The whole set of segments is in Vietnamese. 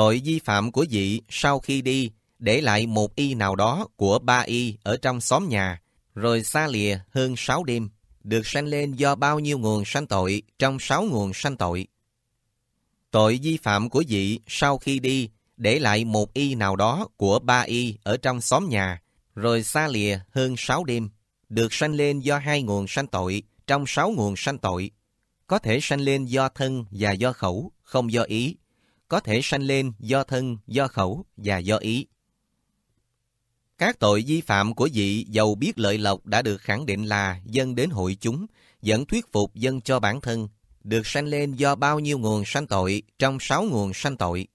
Tội vi phạm của dị sau khi đi, để lại một y nào đó của ba y ở trong xóm nhà, rồi xa lìa hơn sáu đêm, được sanh lên do bao nhiêu nguồn sanh tội trong sáu nguồn sanh tội. Tội vi phạm của dị sau khi đi, để lại một y nào đó của ba y ở trong xóm nhà, rồi xa lìa hơn sáu đêm, được sanh lên do hai nguồn sanh tội trong sáu nguồn sanh tội. Có thể sanh lên do thân và do khẩu, không do ý, có thể sanh lên do thân, do khẩu và do ý. Các tội vi phạm của vị giàu biết lợi lộc đã được khẳng định là dân đến hội chúng, dẫn thuyết phục dân cho bản thân, được sanh lên do bao nhiêu nguồn sanh tội trong sáu nguồn sanh tội.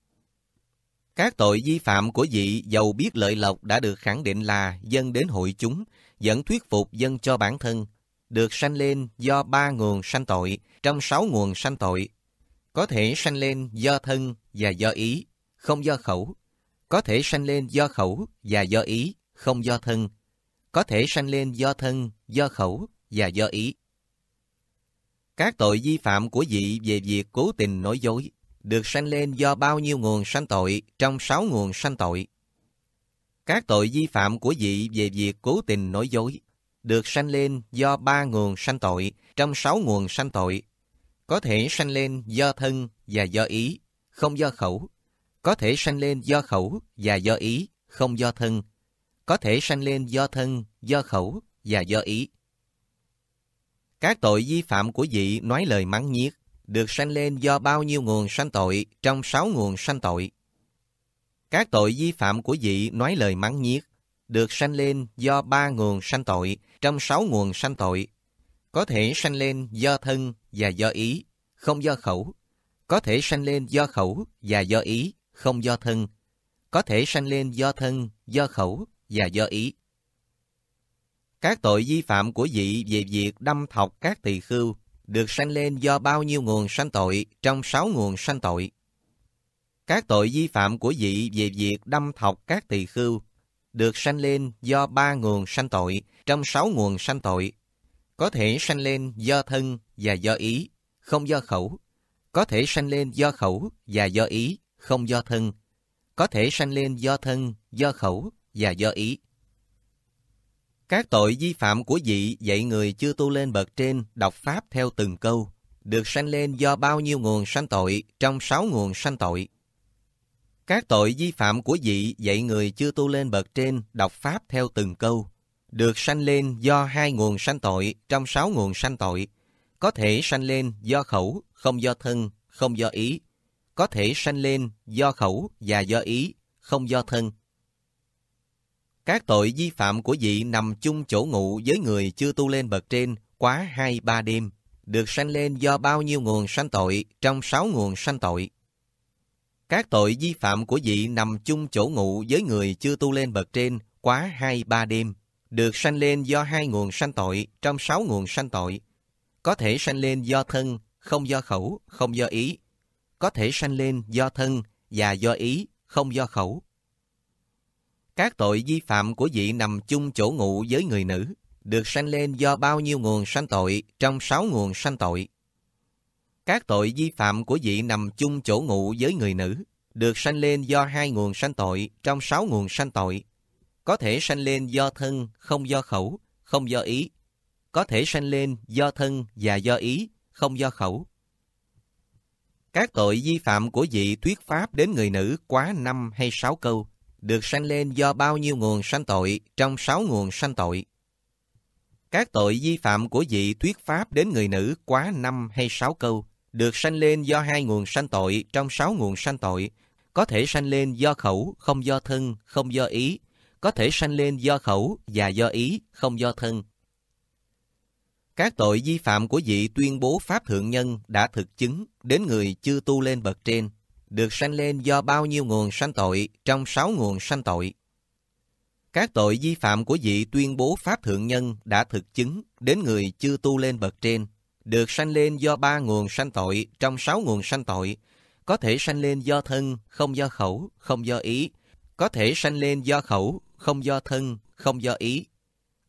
Các tội vi phạm của vị giàu biết lợi lộc đã được khẳng định là dân đến hội chúng, dẫn thuyết phục dân cho bản thân, được sanh lên do ba nguồn sanh tội trong sáu nguồn sanh tội có thể sanh lên do thân và do ý, không do khẩu. Có thể sanh lên do khẩu và do ý, không do thân. Có thể sanh lên do thân, do khẩu và do ý. Các tội vi phạm của dị về việc cố tình nói dối được sanh lên do bao nhiêu nguồn sanh tội trong sáu nguồn sanh tội. Các tội vi phạm của dị về việc cố tình nói dối được sanh lên do ba nguồn sanh tội trong sáu nguồn sanh tội có thể sanh lên do thân và do ý, không do khẩu. Có thể sanh lên do khẩu và do ý, không do thân. Có thể sanh lên do thân, do khẩu và do ý. Các tội vi phạm của vị nói lời mắng nhiếc được sanh lên do bao nhiêu nguồn sanh tội trong sáu nguồn sanh tội. Các tội vi phạm của vị nói lời mắng nhiếc được sanh lên do ba nguồn sanh tội trong sáu nguồn sanh tội có thể sanh lên do thân và do ý, không do khẩu. Có thể sanh lên do khẩu và do ý, không do thân. Có thể sanh lên do thân, do khẩu và do ý. Các tội vi phạm của dị về việc đâm thọc các tỳ khưu được sanh lên do bao nhiêu nguồn sanh tội trong sáu nguồn sanh tội. Các tội vi phạm của dị về việc đâm thọc các tỳ khưu được sanh lên do ba nguồn sanh tội trong sáu nguồn sanh tội có thể sanh lên do thân và do ý, không do khẩu. Có thể sanh lên do khẩu và do ý, không do thân. Có thể sanh lên do thân, do khẩu và do ý. Các tội vi phạm của vị dạy người chưa tu lên bậc trên đọc Pháp theo từng câu, được sanh lên do bao nhiêu nguồn sanh tội trong sáu nguồn sanh tội. Các tội vi phạm của vị dạy người chưa tu lên bậc trên đọc Pháp theo từng câu, được sanh lên do hai nguồn sanh tội trong sáu nguồn sanh tội, có thể sanh lên do khẩu, không do thân, không do ý, có thể sanh lên do khẩu và do ý, không do thân. Các tội vi phạm của vị nằm chung chỗ ngủ với người chưa tu lên bậc trên quá hai ba đêm, được sanh lên do bao nhiêu nguồn sanh tội trong sáu nguồn sanh tội. Các tội vi phạm của vị nằm chung chỗ ngủ với người chưa tu lên bậc trên quá hai ba đêm, được sanh lên do hai nguồn sanh tội trong sáu nguồn sanh tội. Có thể sanh lên do thân, không do khẩu, không do ý. Có thể sanh lên do thân và do ý, không do khẩu. Các tội vi phạm của vị nằm chung chỗ ngủ với người nữ, được sanh lên do bao nhiêu nguồn sanh tội trong sáu nguồn sanh tội. Các tội vi phạm của vị nằm chung chỗ ngủ với người nữ, được sanh lên do hai nguồn sanh tội trong sáu nguồn sanh tội có thể sanh lên do thân, không do khẩu, không do ý. Có thể sanh lên do thân và do ý, không do khẩu. Các tội vi phạm của vị thuyết pháp đến người nữ quá năm hay sáu câu, được sanh lên do bao nhiêu nguồn sanh tội trong sáu nguồn sanh tội. Các tội vi phạm của vị thuyết pháp đến người nữ quá năm hay sáu câu, được sanh lên do hai nguồn sanh tội trong sáu nguồn sanh tội, có thể sanh lên do khẩu, không do thân, không do ý, có thể sanh lên do khẩu và do ý, không do thân. Các tội vi phạm của vị tuyên bố Pháp Thượng Nhân đã thực chứng đến người chưa tu lên bậc trên, được sanh lên do bao nhiêu nguồn sanh tội trong sáu nguồn sanh tội. Các tội vi phạm của vị tuyên bố Pháp Thượng Nhân đã thực chứng đến người chưa tu lên bậc trên, được sanh lên do ba nguồn sanh tội trong sáu nguồn sanh tội, có thể sanh lên do thân, không do khẩu, không do ý, có thể sanh lên do khẩu không do thân, không do ý.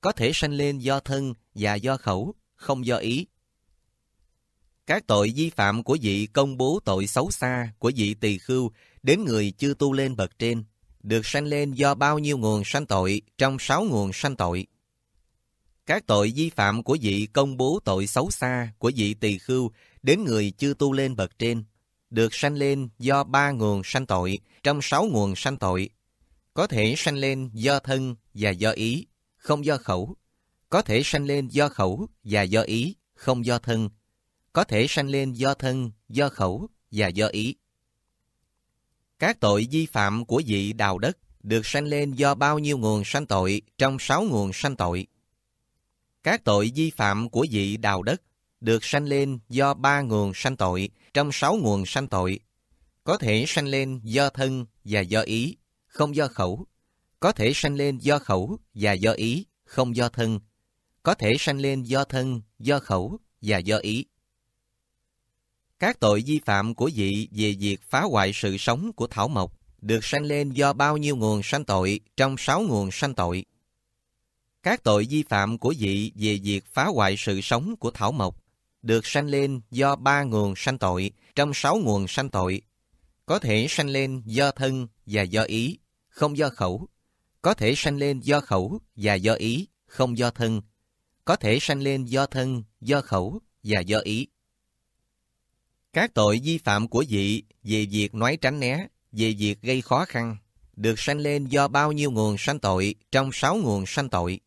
Có thể sanh lên do thân và do khẩu, không do ý. Các tội vi phạm của vị công bố tội xấu xa của vị tỳ khưu đến người chưa tu lên bậc trên, được sanh lên do bao nhiêu nguồn sanh tội trong sáu nguồn sanh tội. Các tội vi phạm của vị công bố tội xấu xa của vị tỳ khưu đến người chưa tu lên bậc trên, được sanh lên do ba nguồn sanh tội trong sáu nguồn sanh tội có thể sanh lên do thân và do ý, không do khẩu. Có thể sanh lên do khẩu và do ý, không do thân. Có thể sanh lên do thân, do khẩu và do ý. Các tội vi phạm của vị đào đất được sanh lên do bao nhiêu nguồn sanh tội trong sáu nguồn sanh tội. Các tội vi phạm của vị đào đất được sanh lên do ba nguồn sanh tội trong sáu nguồn sanh tội. Có thể sanh lên do thân và do ý, không do khẩu, có thể sanh lên do khẩu và do ý, không do thân, có thể sanh lên do thân, do khẩu và do ý. Các tội vi phạm của dị về việc phá hoại sự sống của thảo mộc được sanh lên do bao nhiêu nguồn sanh tội trong sáu nguồn sanh tội. Các tội vi phạm của dị về việc phá hoại sự sống của thảo mộc được sanh lên do ba nguồn sanh tội trong sáu nguồn sanh tội, có thể sanh lên do thân và do ý, không do khẩu. Có thể sanh lên do khẩu và do ý, không do thân. Có thể sanh lên do thân, do khẩu và do ý. Các tội vi phạm của dị về việc nói tránh né, về việc gây khó khăn, được sanh lên do bao nhiêu nguồn sanh tội trong sáu nguồn sanh tội.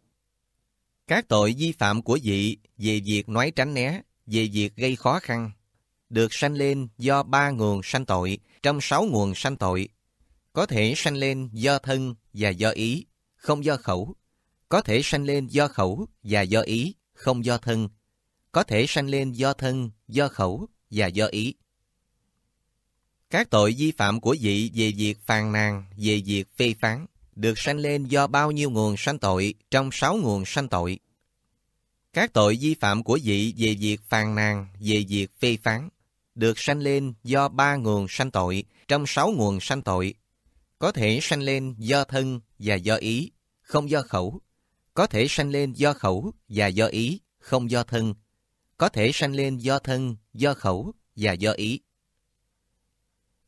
Các tội vi phạm của dị về việc nói tránh né, về việc gây khó khăn, được sanh lên do ba nguồn sanh tội trong sáu nguồn sanh tội có thể sanh lên do thân và do ý, không do khẩu. Có thể sanh lên do khẩu và do ý, không do thân. Có thể sanh lên do thân, do khẩu và do ý. Các tội vi phạm của vị về việc phàn nàn, về việc phê phán, được sanh lên do bao nhiêu nguồn sanh tội trong sáu nguồn sanh tội. Các tội vi phạm của vị về việc phàn nàn, về việc phê phán, được sanh lên do ba nguồn sanh tội trong sáu nguồn sanh tội có thể sanh lên do thân và do ý, không do khẩu. Có thể sanh lên do khẩu và do ý, không do thân. Có thể sanh lên do thân, do khẩu và do ý.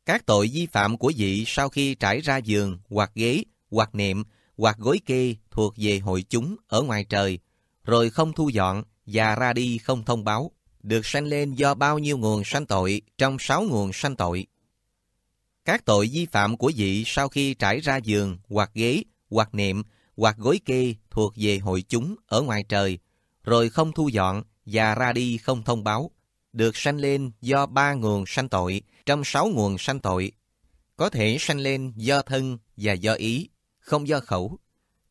Các tội vi phạm của vị sau khi trải ra giường, hoặc ghế, hoặc nệm, hoặc gối kê thuộc về hội chúng ở ngoài trời, rồi không thu dọn và ra đi không thông báo, được sanh lên do bao nhiêu nguồn sanh tội trong sáu nguồn sanh tội các tội vi phạm của vị sau khi trải ra giường, hoặc ghế, hoặc niệm, hoặc gối kê thuộc về hội chúng ở ngoài trời, rồi không thu dọn và ra đi không thông báo, được sanh lên do ba nguồn sanh tội trong sáu nguồn sanh tội. Có thể sanh lên do thân và do ý, không do khẩu.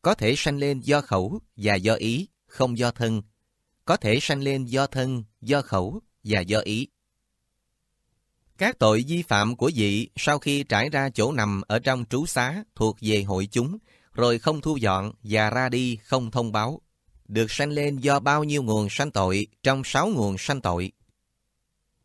Có thể sanh lên do khẩu và do ý, không do thân. Có thể sanh lên do thân, do khẩu và do ý. Các tội vi phạm của dị sau khi trải ra chỗ nằm ở trong trú xá thuộc về hội chúng, rồi không thu dọn và ra đi không thông báo, được sanh lên do bao nhiêu nguồn sanh tội trong sáu nguồn sanh tội.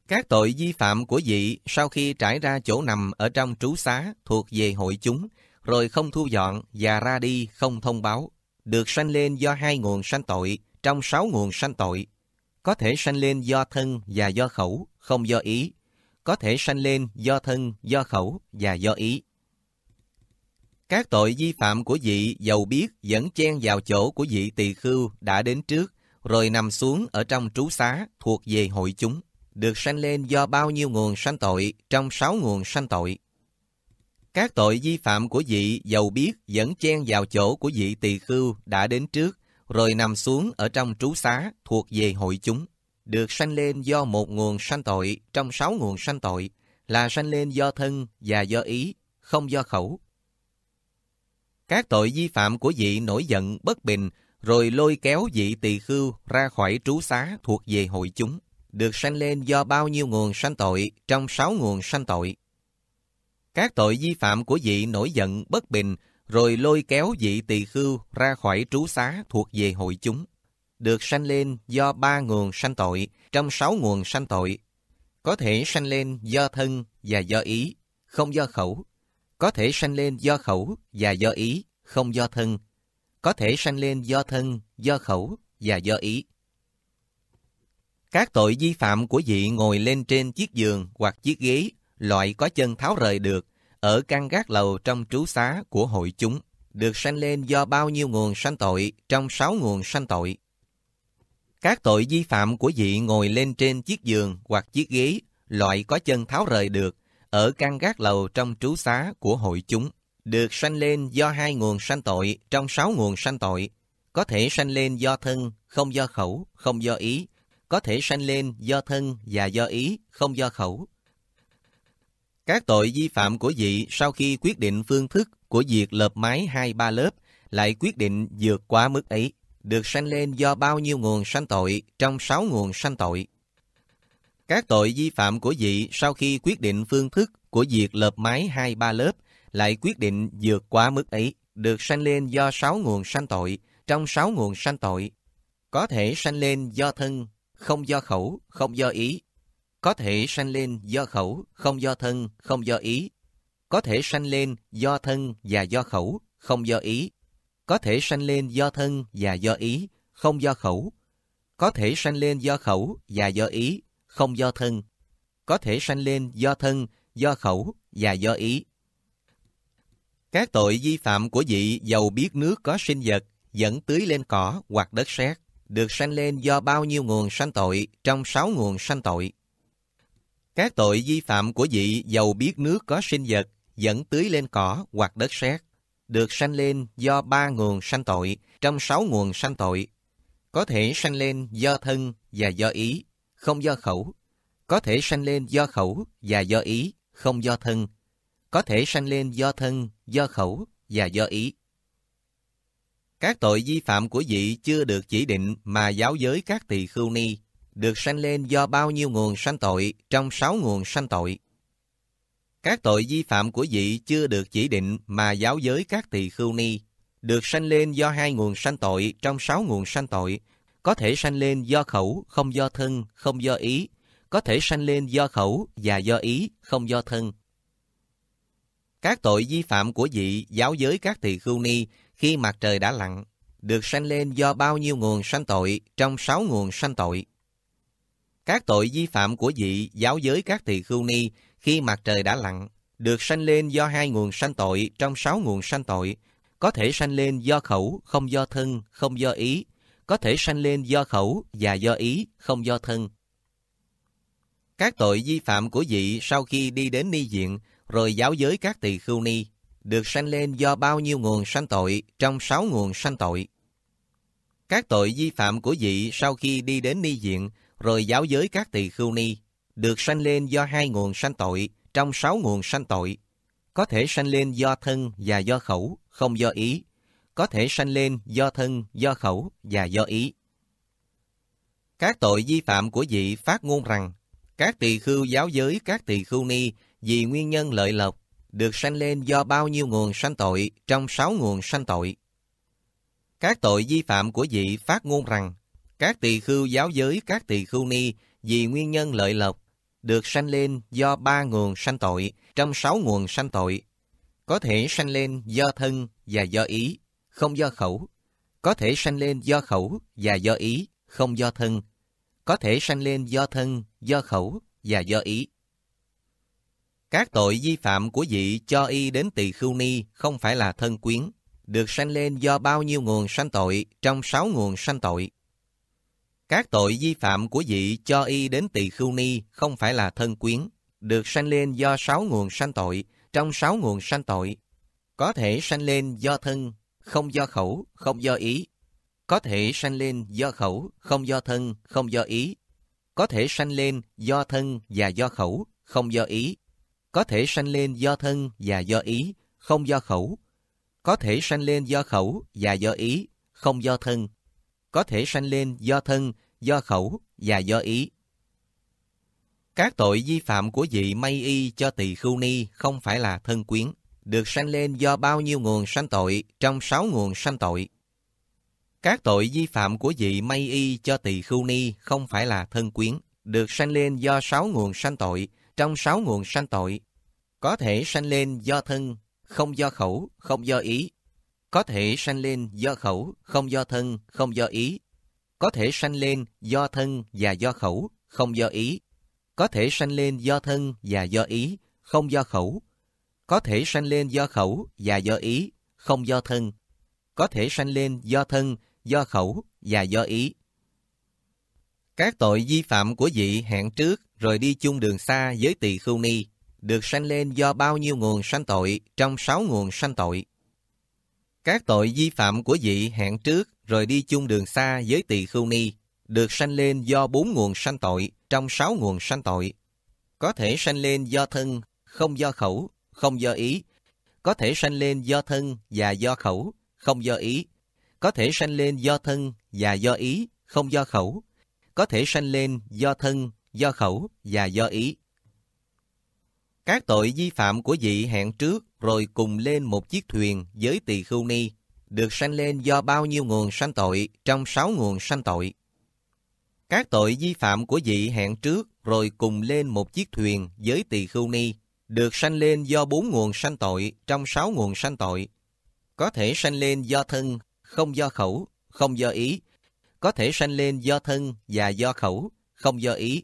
Các tội vi phạm của dị sau khi trải ra chỗ nằm ở trong trú xá thuộc về hội chúng, rồi không thu dọn và ra đi không thông báo, được sanh lên do hai nguồn sanh tội trong sáu nguồn sanh tội, có thể sanh lên do thân và do khẩu, không do ý, có thể sanh lên do thân, do khẩu và do ý. Các tội vi phạm của vị giàu biết dẫn chen vào chỗ của vị tỳ khưu đã đến trước, rồi nằm xuống ở trong trú xá thuộc về hội chúng, được sanh lên do bao nhiêu nguồn sanh tội trong sáu nguồn sanh tội. Các tội vi phạm của vị giàu biết dẫn chen vào chỗ của vị tỳ khưu đã đến trước, rồi nằm xuống ở trong trú xá thuộc về hội chúng, được sanh lên do một nguồn sanh tội trong sáu nguồn sanh tội là sanh lên do thân và do ý, không do khẩu. Các tội vi phạm của vị nổi giận, bất bình, rồi lôi kéo vị tỳ khưu ra khỏi trú xá thuộc về hội chúng, được sanh lên do bao nhiêu nguồn sanh tội trong sáu nguồn sanh tội. Các tội vi phạm của vị nổi giận, bất bình, rồi lôi kéo vị tỳ khưu ra khỏi trú xá thuộc về hội chúng, được sanh lên do ba nguồn sanh tội trong sáu nguồn sanh tội. Có thể sanh lên do thân và do ý, không do khẩu. Có thể sanh lên do khẩu và do ý, không do thân. Có thể sanh lên do thân, do khẩu và do ý. Các tội vi phạm của vị ngồi lên trên chiếc giường hoặc chiếc ghế, loại có chân tháo rời được, ở căn gác lầu trong trú xá của hội chúng, được sanh lên do bao nhiêu nguồn sanh tội trong sáu nguồn sanh tội. Các tội vi phạm của vị ngồi lên trên chiếc giường hoặc chiếc ghế, loại có chân tháo rời được, ở căn gác lầu trong trú xá của hội chúng, được sanh lên do hai nguồn sanh tội trong sáu nguồn sanh tội, có thể sanh lên do thân, không do khẩu, không do ý, có thể sanh lên do thân và do ý, không do khẩu. Các tội vi phạm của vị sau khi quyết định phương thức của việc lợp mái hai ba lớp lại quyết định vượt quá mức ấy được sanh lên do bao nhiêu nguồn sanh tội trong sáu nguồn sanh tội. Các tội vi phạm của vị sau khi quyết định phương thức của việc lợp mái hai ba lớp lại quyết định vượt quá mức ấy, được sanh lên do sáu nguồn sanh tội trong sáu nguồn sanh tội. Có thể sanh lên do thân, không do khẩu, không do ý. Có thể sanh lên do khẩu, không do thân, không do ý. Có thể sanh lên do thân và do khẩu, không do ý có thể sanh lên do thân và do ý, không do khẩu. Có thể sanh lên do khẩu và do ý, không do thân. Có thể sanh lên do thân, do khẩu và do ý. Các tội vi phạm của vị dầu biết nước có sinh vật, dẫn tưới lên cỏ hoặc đất sét, được sanh lên do bao nhiêu nguồn sanh tội trong sáu nguồn sanh tội. Các tội vi phạm của vị dầu biết nước có sinh vật, dẫn tưới lên cỏ hoặc đất sét, được sanh lên do ba nguồn sanh tội, trong sáu nguồn sanh tội. Có thể sanh lên do thân và do ý, không do khẩu. Có thể sanh lên do khẩu và do ý, không do thân. Có thể sanh lên do thân, do khẩu và do ý. Các tội vi phạm của vị chưa được chỉ định mà giáo giới các tỳ khưu ni, được sanh lên do bao nhiêu nguồn sanh tội trong sáu nguồn sanh tội. Các tội vi phạm của vị chưa được chỉ định mà giáo giới các tỳ khưu ni, được sanh lên do hai nguồn sanh tội trong sáu nguồn sanh tội, có thể sanh lên do khẩu, không do thân, không do ý, có thể sanh lên do khẩu và do ý, không do thân. Các tội vi phạm của vị giáo giới các tỳ khưu ni khi mặt trời đã lặn, được sanh lên do bao nhiêu nguồn sanh tội trong sáu nguồn sanh tội. Các tội vi phạm của vị giáo giới các tỳ khưu ni khi mặt trời đã lặn, được sanh lên do hai nguồn sanh tội trong sáu nguồn sanh tội, có thể sanh lên do khẩu, không do thân, không do ý, có thể sanh lên do khẩu và do ý, không do thân. Các tội vi phạm của vị sau khi đi đến ni diện, rồi giáo giới các tỳ khưu ni, được sanh lên do bao nhiêu nguồn sanh tội trong sáu nguồn sanh tội. Các tội vi phạm của vị sau khi đi đến ni diện, rồi giáo giới các tỳ khưu ni, được sanh lên do hai nguồn sanh tội trong sáu nguồn sanh tội. Có thể sanh lên do thân và do khẩu, không do ý. Có thể sanh lên do thân, do khẩu và do ý. Các tội vi phạm của vị phát ngôn rằng, các tỳ khưu giáo giới, các tỳ khưu ni vì nguyên nhân lợi lộc được sanh lên do bao nhiêu nguồn sanh tội trong sáu nguồn sanh tội. Các tội vi phạm của vị phát ngôn rằng, các tỳ khưu giáo giới, các tỳ khưu ni vì nguyên nhân lợi lộc được sanh lên do ba nguồn sanh tội trong sáu nguồn sanh tội. Có thể sanh lên do thân và do ý, không do khẩu. Có thể sanh lên do khẩu và do ý, không do thân. Có thể sanh lên do thân, do khẩu và do ý. Các tội vi phạm của vị cho y đến tỳ khưu ni không phải là thân quyến, được sanh lên do bao nhiêu nguồn sanh tội trong sáu nguồn sanh tội. Các tội vi phạm của vị cho y đến tỳ khưu ni không phải là thân quyến, được sanh lên do sáu nguồn sanh tội, trong sáu nguồn sanh tội, có thể sanh lên do thân, không do khẩu, không do ý, có thể sanh lên do khẩu, không do thân, không do ý, có thể sanh lên do thân và do khẩu, không do ý, có thể sanh lên do thân và do ý, không do khẩu, có thể sanh lên do khẩu và do ý, không do thân, có thể sanh lên do thân, do khẩu và do ý. Các tội vi phạm của vị may y cho tỳ khưu ni không phải là thân quyến, được sanh lên do bao nhiêu nguồn sanh tội trong sáu nguồn sanh tội. Các tội vi phạm của vị may y cho tỳ khưu ni không phải là thân quyến, được sanh lên do sáu nguồn sanh tội trong sáu nguồn sanh tội, có thể sanh lên do thân, không do khẩu, không do ý, có thể sanh lên do khẩu, không do thân, không do ý. Có thể sanh lên do thân và do khẩu, không do ý. Có thể sanh lên do thân và do ý, không do khẩu. Có thể sanh lên do khẩu và do ý, không do thân. Có thể sanh lên do thân, do khẩu và do ý. Các tội vi phạm của dị hẹn trước rồi đi chung đường xa với tỳ khưu ni, được sanh lên do bao nhiêu nguồn sanh tội trong sáu nguồn sanh tội. Các tội vi phạm của vị hẹn trước rồi đi chung đường xa với tỳ khưu ni, được sanh lên do bốn nguồn sanh tội trong sáu nguồn sanh tội. Có thể sanh lên do thân, không do khẩu, không do ý. Có thể sanh lên do thân và do khẩu, không do ý. Có thể sanh lên do thân và do ý, không do khẩu. Có thể sanh lên do thân, do khẩu và do ý. Các tội vi phạm của vị hẹn trước rồi cùng lên một chiếc thuyền với tỳ khưu ni, được sanh lên do bao nhiêu nguồn sanh tội trong sáu nguồn sanh tội. Các tội vi phạm của vị hẹn trước rồi cùng lên một chiếc thuyền với tỳ khưu ni, được sanh lên do bốn nguồn sanh tội trong sáu nguồn sanh tội. Có thể sanh lên do thân, không do khẩu, không do ý. Có thể sanh lên do thân và do khẩu, không do ý.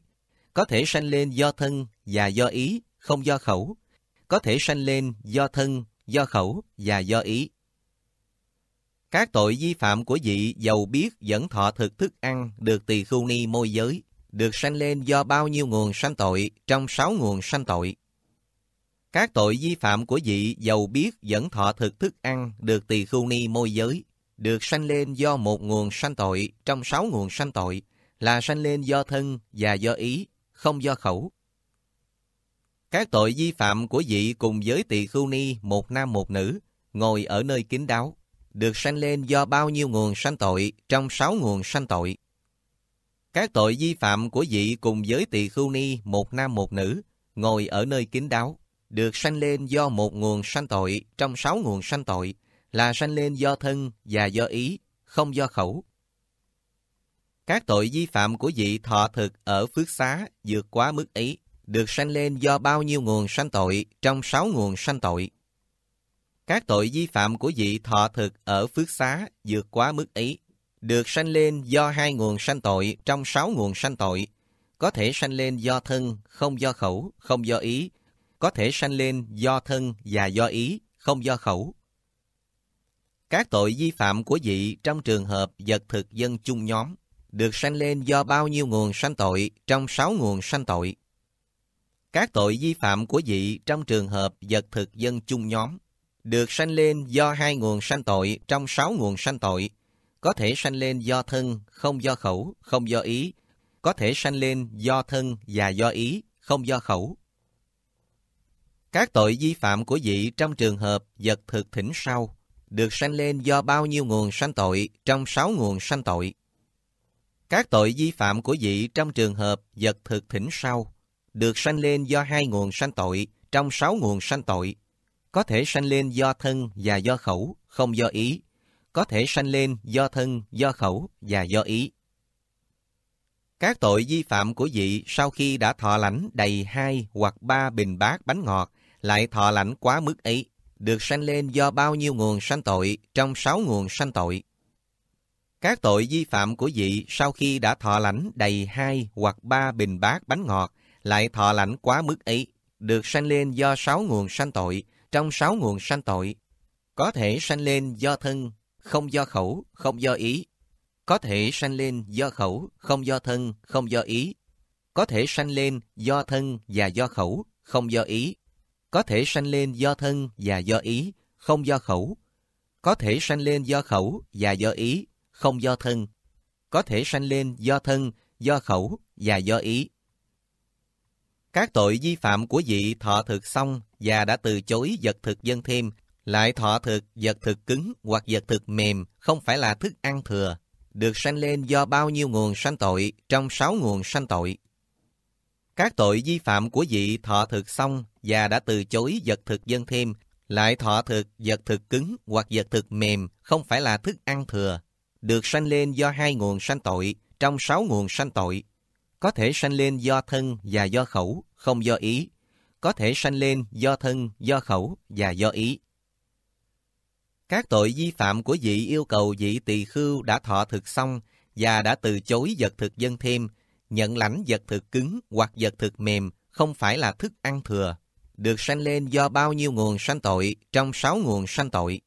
Có thể sanh lên do thân và do ý, không do khẩu, có thể sanh lên do thân, do khẩu và do ý. Các tội vi phạm của vị giàu biết dẫn thọ thực thức ăn được tỳ khu ni môi giới, được sanh lên do bao nhiêu nguồn sanh tội trong sáu nguồn sanh tội. Các tội vi phạm của vị giàu biết dẫn thọ thực thức ăn được tỳ khu ni môi giới, được sanh lên do một nguồn sanh tội trong sáu nguồn sanh tội, là sanh lên do thân và do ý, không do khẩu, các tội vi phạm của vị cùng với tỳ khưu ni một nam một nữ, ngồi ở nơi kín đáo, được sanh lên do bao nhiêu nguồn sanh tội trong sáu nguồn sanh tội. Các tội vi phạm của vị cùng với tỳ khưu ni một nam một nữ, ngồi ở nơi kín đáo, được sanh lên do một nguồn sanh tội trong sáu nguồn sanh tội, là sanh lên do thân và do ý, không do khẩu. Các tội vi phạm của vị thọ thực ở phước xá vượt quá mức ấy được sanh lên do bao nhiêu nguồn sanh tội trong sáu nguồn sanh tội. Các tội vi phạm của vị thọ thực ở phước xá vượt quá mức ấy, được sanh lên do hai nguồn sanh tội trong sáu nguồn sanh tội, có thể sanh lên do thân, không do khẩu, không do ý, có thể sanh lên do thân và do ý, không do khẩu. Các tội vi phạm của vị trong trường hợp vật thực dân chung nhóm, được sanh lên do bao nhiêu nguồn sanh tội trong sáu nguồn sanh tội các tội vi phạm của dị trong trường hợp vật thực dân chung nhóm được sanh lên do hai nguồn sanh tội trong sáu nguồn sanh tội, có thể sanh lên do thân, không do khẩu, không do ý, có thể sanh lên do thân và do ý, không do khẩu. Các tội vi phạm của dị trong trường hợp vật thực thỉnh sau được sanh lên do bao nhiêu nguồn sanh tội trong sáu nguồn sanh tội. Các tội vi phạm của dị trong trường hợp vật thực thỉnh sau được sanh lên do hai nguồn sanh tội trong sáu nguồn sanh tội. Có thể sanh lên do thân và do khẩu, không do ý. Có thể sanh lên do thân, do khẩu và do ý. Các tội vi phạm của vị sau khi đã thọ lãnh đầy hai hoặc ba bình bát bánh ngọt, lại thọ lãnh quá mức ấy, được sanh lên do bao nhiêu nguồn sanh tội trong sáu nguồn sanh tội. Các tội vi phạm của vị sau khi đã thọ lãnh đầy hai hoặc ba bình bát bánh ngọt, lại thọ lãnh quá mức ấy, được sanh lên do sáu nguồn sanh tội, trong sáu nguồn sanh tội, có thể sanh lên do thân, không do khẩu, không do ý, có thể sanh lên do khẩu, không do thân, không do ý, có thể sanh lên do thân và do khẩu, không do ý, có thể sanh lên do thân và do ý, không do khẩu, có thể sanh lên do khẩu và do ý, không do thân, có thể sanh lên do thân, do khẩu và do ý. Các tội vi phạm của vị thọ thực xong và đã từ chối vật thực dân thêm, lại thọ thực vật thực cứng hoặc vật thực mềm, không phải là thức ăn thừa, được sanh lên do bao nhiêu nguồn sanh tội trong sáu nguồn sanh tội. Các tội vi phạm của vị thọ thực xong và đã từ chối vật thực dân thêm, lại thọ thực vật thực cứng hoặc vật thực mềm, không phải là thức ăn thừa, được sanh lên do hai nguồn sanh tội trong sáu nguồn sanh tội có thể sanh lên do thân và do khẩu, không do ý, có thể sanh lên do thân, do khẩu và do ý. Các tội vi phạm của vị yêu cầu vị tỳ khưu đã thọ thực xong và đã từ chối vật thực dân thêm, nhận lãnh vật thực cứng hoặc vật thực mềm không phải là thức ăn thừa, được sanh lên do bao nhiêu nguồn sanh tội trong sáu nguồn sanh tội.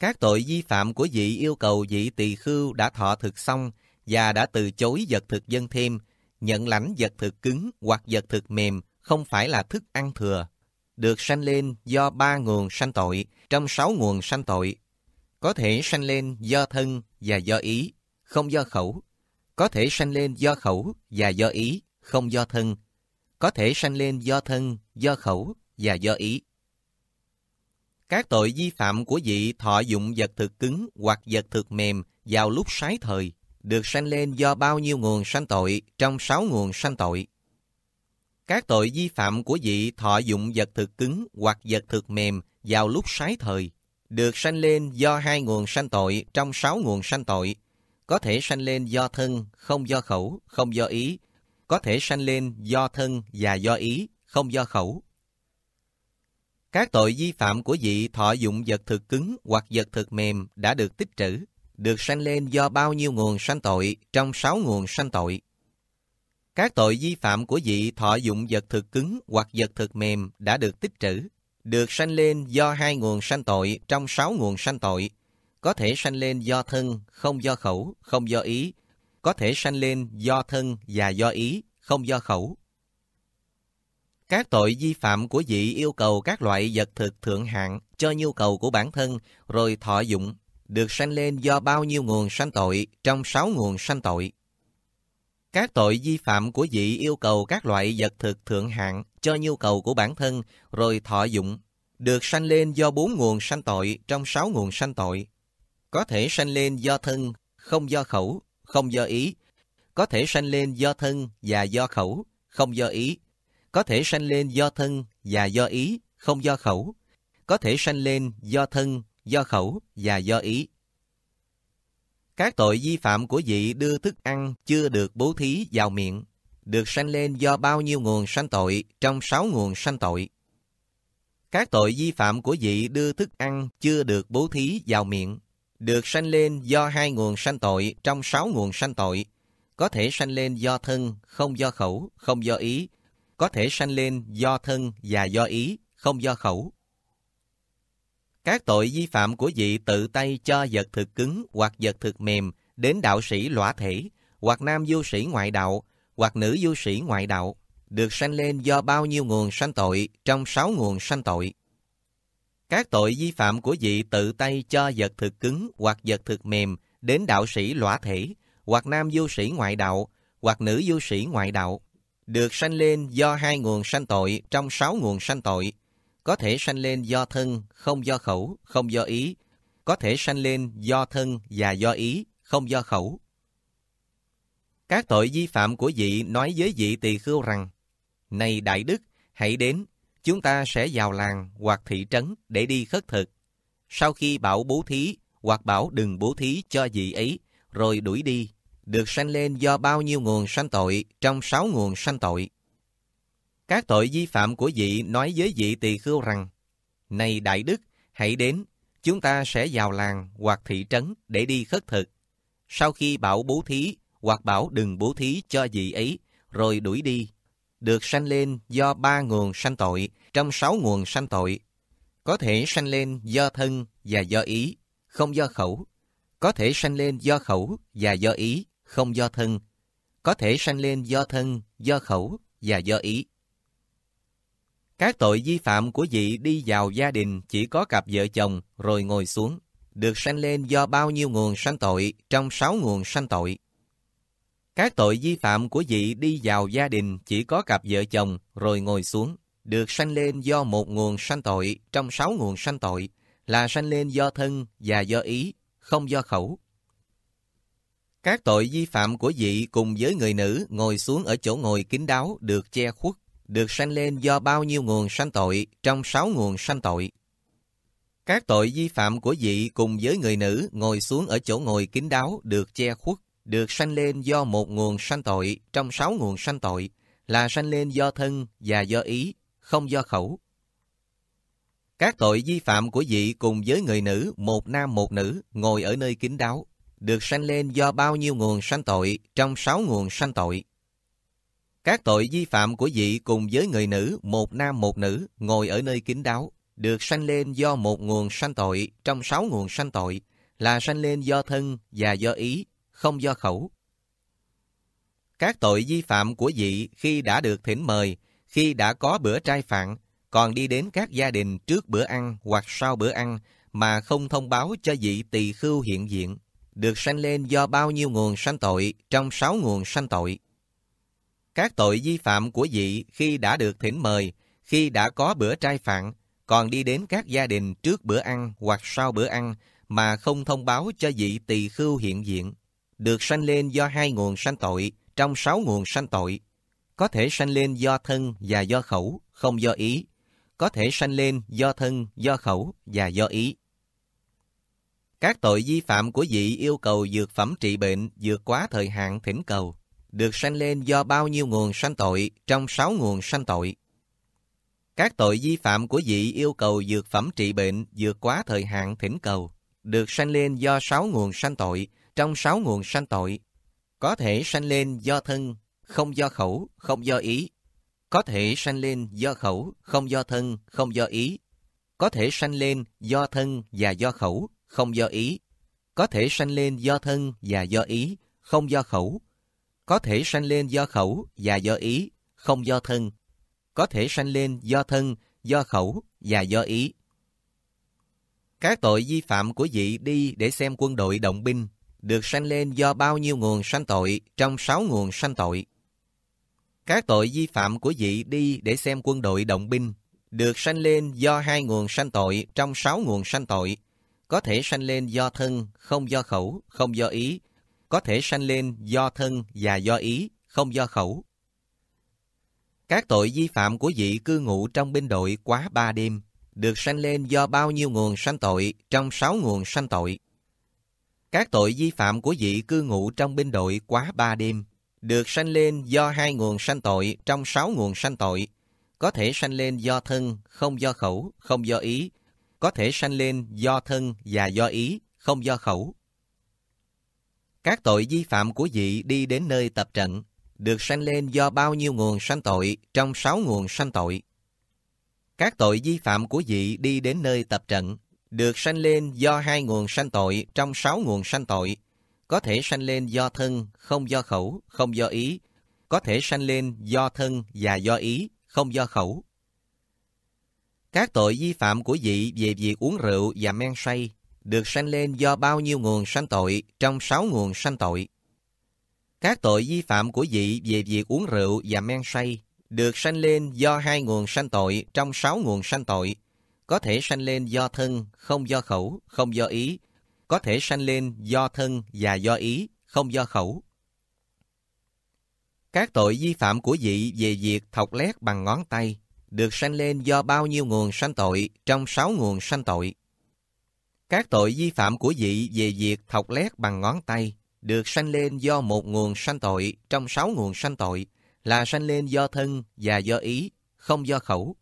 Các tội vi phạm của vị yêu cầu vị tỳ khưu đã thọ thực xong và đã từ chối vật thực dân thêm, nhận lãnh vật thực cứng hoặc vật thực mềm không phải là thức ăn thừa, được sanh lên do ba nguồn sanh tội trong sáu nguồn sanh tội. Có thể sanh lên do thân và do ý, không do khẩu. Có thể sanh lên do khẩu và do ý, không do thân. Có thể sanh lên do thân, do khẩu và do ý. Các tội vi phạm của vị thọ dụng vật thực cứng hoặc vật thực mềm vào lúc sái thời được sanh lên do bao nhiêu nguồn sanh tội trong sáu nguồn sanh tội. Các tội vi phạm của vị thọ dụng vật thực cứng hoặc vật thực mềm vào lúc sái thời, được sanh lên do hai nguồn sanh tội trong sáu nguồn sanh tội, có thể sanh lên do thân, không do khẩu, không do ý, có thể sanh lên do thân và do ý, không do khẩu. Các tội vi phạm của vị thọ dụng vật thực cứng hoặc vật thực mềm đã được tích trữ, được sanh lên do bao nhiêu nguồn sanh tội trong sáu nguồn sanh tội. Các tội vi phạm của vị thọ dụng vật thực cứng hoặc vật thực mềm đã được tích trữ, được sanh lên do hai nguồn sanh tội trong sáu nguồn sanh tội, có thể sanh lên do thân, không do khẩu, không do ý, có thể sanh lên do thân và do ý, không do khẩu. Các tội vi phạm của vị yêu cầu các loại vật thực thượng hạng cho nhu cầu của bản thân rồi thọ dụng được sanh lên do bao nhiêu nguồn sanh tội trong sáu nguồn sanh tội. Các tội vi phạm của vị yêu cầu các loại vật thực thượng hạng cho nhu cầu của bản thân rồi thọ dụng, được sanh lên do bốn nguồn sanh tội trong sáu nguồn sanh tội. Có thể sanh lên do thân, không do khẩu, không do ý. Có thể sanh lên do thân và do khẩu, không do ý. Có thể sanh lên do thân và do ý, không do khẩu. Có thể sanh lên do thân do khẩu và do ý. Các tội vi phạm của vị đưa thức ăn chưa được bố thí vào miệng, được sanh lên do bao nhiêu nguồn sanh tội trong sáu nguồn sanh tội. Các tội vi phạm của vị đưa thức ăn chưa được bố thí vào miệng, được sanh lên do hai nguồn sanh tội trong sáu nguồn sanh tội, có thể sanh lên do thân, không do khẩu, không do ý, có thể sanh lên do thân và do ý, không do khẩu, các tội vi phạm của vị tự tay cho vật thực cứng hoặc vật thực mềm đến đạo sĩ lõa thể, hoặc nam du sĩ ngoại đạo, hoặc nữ du sĩ ngoại đạo, được sanh lên do bao nhiêu nguồn sanh tội trong sáu nguồn sanh tội. Các tội vi phạm của vị tự tay cho vật thực cứng hoặc vật thực mềm đến đạo sĩ lõa thể, hoặc nam du sĩ ngoại đạo, hoặc nữ du sĩ ngoại đạo, được sanh lên do hai nguồn sanh tội trong sáu nguồn sanh tội có thể sanh lên do thân, không do khẩu, không do ý, có thể sanh lên do thân và do ý, không do khẩu. Các tội vi phạm của vị nói với vị tỳ khưu rằng, Này Đại Đức, hãy đến, chúng ta sẽ vào làng hoặc thị trấn để đi khất thực. Sau khi bảo bố thí hoặc bảo đừng bố thí cho vị ấy, rồi đuổi đi, được sanh lên do bao nhiêu nguồn sanh tội trong sáu nguồn sanh tội. Các tội vi phạm của vị nói với vị tỳ khưu rằng, Này Đại Đức, hãy đến, chúng ta sẽ vào làng hoặc thị trấn để đi khất thực. Sau khi bảo bố thí hoặc bảo đừng bố thí cho vị ấy, rồi đuổi đi. Được sanh lên do ba nguồn sanh tội, trong sáu nguồn sanh tội. Có thể sanh lên do thân và do ý, không do khẩu. Có thể sanh lên do khẩu và do ý, không do thân. Có thể sanh lên do thân, do khẩu và do ý, các tội vi phạm của vị đi vào gia đình chỉ có cặp vợ chồng rồi ngồi xuống, được sanh lên do bao nhiêu nguồn sanh tội trong sáu nguồn sanh tội. Các tội vi phạm của vị đi vào gia đình chỉ có cặp vợ chồng rồi ngồi xuống, được sanh lên do một nguồn sanh tội trong sáu nguồn sanh tội là sanh lên do thân và do ý, không do khẩu. Các tội vi phạm của vị cùng với người nữ ngồi xuống ở chỗ ngồi kín đáo được che khuất được sanh lên do bao nhiêu nguồn sanh tội trong sáu nguồn sanh tội. Các tội vi phạm của dị cùng với người nữ ngồi xuống ở chỗ ngồi kín đáo được che khuất, được sanh lên do một nguồn sanh tội trong sáu nguồn sanh tội là sanh lên do thân và do ý, không do khẩu. Các tội vi phạm của dị cùng với người nữ, một nam một nữ, ngồi ở nơi kín đáo, được sanh lên do bao nhiêu nguồn sanh tội trong sáu nguồn sanh tội. Các tội vi phạm của dị cùng với người nữ, một nam một nữ, ngồi ở nơi kín đáo, được sanh lên do một nguồn sanh tội trong sáu nguồn sanh tội, là sanh lên do thân và do ý, không do khẩu. Các tội vi phạm của dị khi đã được thỉnh mời, khi đã có bữa trai phạn, còn đi đến các gia đình trước bữa ăn hoặc sau bữa ăn mà không thông báo cho vị tỳ khưu hiện diện, được sanh lên do bao nhiêu nguồn sanh tội trong sáu nguồn sanh tội các tội vi phạm của vị khi đã được thỉnh mời, khi đã có bữa trai phạn, còn đi đến các gia đình trước bữa ăn hoặc sau bữa ăn mà không thông báo cho vị tỳ khưu hiện diện, được sanh lên do hai nguồn sanh tội trong sáu nguồn sanh tội, có thể sanh lên do thân và do khẩu, không do ý, có thể sanh lên do thân, do khẩu và do ý. Các tội vi phạm của vị yêu cầu dược phẩm trị bệnh vượt quá thời hạn thỉnh cầu được sanh lên do bao nhiêu nguồn sanh tội trong sáu nguồn sanh tội. Các tội vi phạm của vị yêu cầu dược phẩm trị bệnh vượt quá thời hạn thỉnh cầu, được sanh lên do sáu nguồn sanh tội trong sáu nguồn sanh tội, có thể sanh lên do thân, không do khẩu, không do ý, có thể sanh lên do khẩu, không do thân, không do ý, có thể sanh lên do thân và do khẩu, không do ý, có thể sanh lên do thân và do ý, không do khẩu, có thể sanh lên do khẩu và do ý, không do thân. Có thể sanh lên do thân, do khẩu và do ý. Các tội vi phạm của vị đi để xem quân đội động binh được sanh lên do bao nhiêu nguồn sanh tội trong sáu nguồn sanh tội. Các tội vi phạm của vị đi để xem quân đội động binh được sanh lên do hai nguồn sanh tội trong sáu nguồn sanh tội, có thể sanh lên do thân, không do khẩu, không do ý, có thể sanh lên do thân và do ý, không do khẩu. Các tội vi phạm của vị cư ngụ trong binh đội quá ba đêm, được sanh lên do bao nhiêu nguồn sanh tội trong sáu nguồn sanh tội. Các tội vi phạm của vị cư ngụ trong binh đội quá ba đêm, được sanh lên do hai nguồn sanh tội trong sáu nguồn sanh tội, có thể sanh lên do thân, không do khẩu, không do ý, có thể sanh lên do thân và do ý, không do khẩu. Các tội vi phạm của vị đi đến nơi tập trận, được sanh lên do bao nhiêu nguồn sanh tội trong sáu nguồn sanh tội. Các tội vi phạm của vị đi đến nơi tập trận, được sanh lên do hai nguồn sanh tội trong sáu nguồn sanh tội, có thể sanh lên do thân, không do khẩu, không do ý, có thể sanh lên do thân và do ý, không do khẩu. Các tội vi phạm của vị về việc uống rượu và men say được sanh lên do bao nhiêu nguồn sanh tội trong sáu nguồn sanh tội. Các tội vi phạm của vị về việc uống rượu và men say được sanh lên do hai nguồn sanh tội trong sáu nguồn sanh tội, có thể sanh lên do thân, không do khẩu, không do ý, có thể sanh lên do thân và do ý, không do khẩu. Các tội vi phạm của vị về việc thọc lét bằng ngón tay được sanh lên do bao nhiêu nguồn sanh tội trong sáu nguồn sanh tội các tội vi phạm của vị về việc thọc lét bằng ngón tay được sanh lên do một nguồn sanh tội trong sáu nguồn sanh tội là sanh lên do thân và do ý, không do khẩu.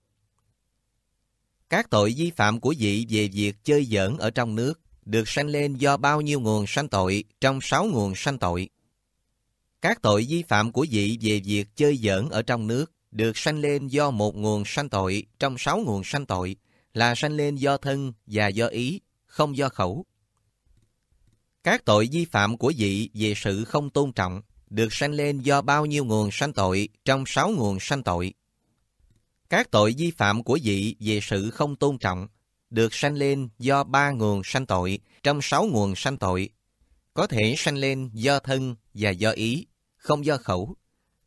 Các tội vi phạm của vị về việc chơi giỡn ở trong nước được sanh lên do bao nhiêu nguồn sanh tội trong sáu nguồn sanh tội. Các tội vi phạm của vị về việc chơi giỡn ở trong nước được sanh lên do một nguồn sanh tội trong sáu nguồn sanh tội là sanh lên do thân và do ý, không do khẩu. Các tội vi phạm của vị về sự không tôn trọng được sanh lên do bao nhiêu nguồn sanh tội trong sáu nguồn sanh tội. Các tội vi phạm của vị về sự không tôn trọng được sanh lên do ba nguồn sanh tội trong sáu nguồn sanh tội. Có thể sanh lên do thân và do ý, không do khẩu.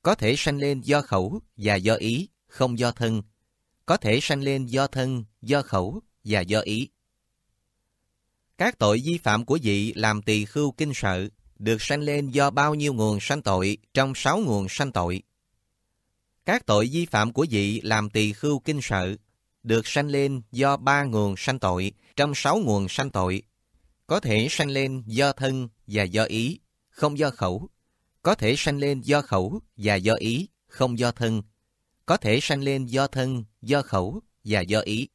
Có thể sanh lên do khẩu và do ý, không do thân. Có thể sanh lên do thân, do khẩu và do ý. Các tội vi phạm của vị làm tỳ khưu kinh sợ được sanh lên do bao nhiêu nguồn sanh tội trong sáu nguồn sanh tội. Các tội vi phạm của vị làm tỳ khưu kinh sợ được sanh lên do ba nguồn sanh tội trong sáu nguồn sanh tội. Có thể sanh lên do thân và do ý, không do khẩu. Có thể sanh lên do khẩu và do ý, không do thân. Có thể sanh lên do thân, do khẩu và do ý.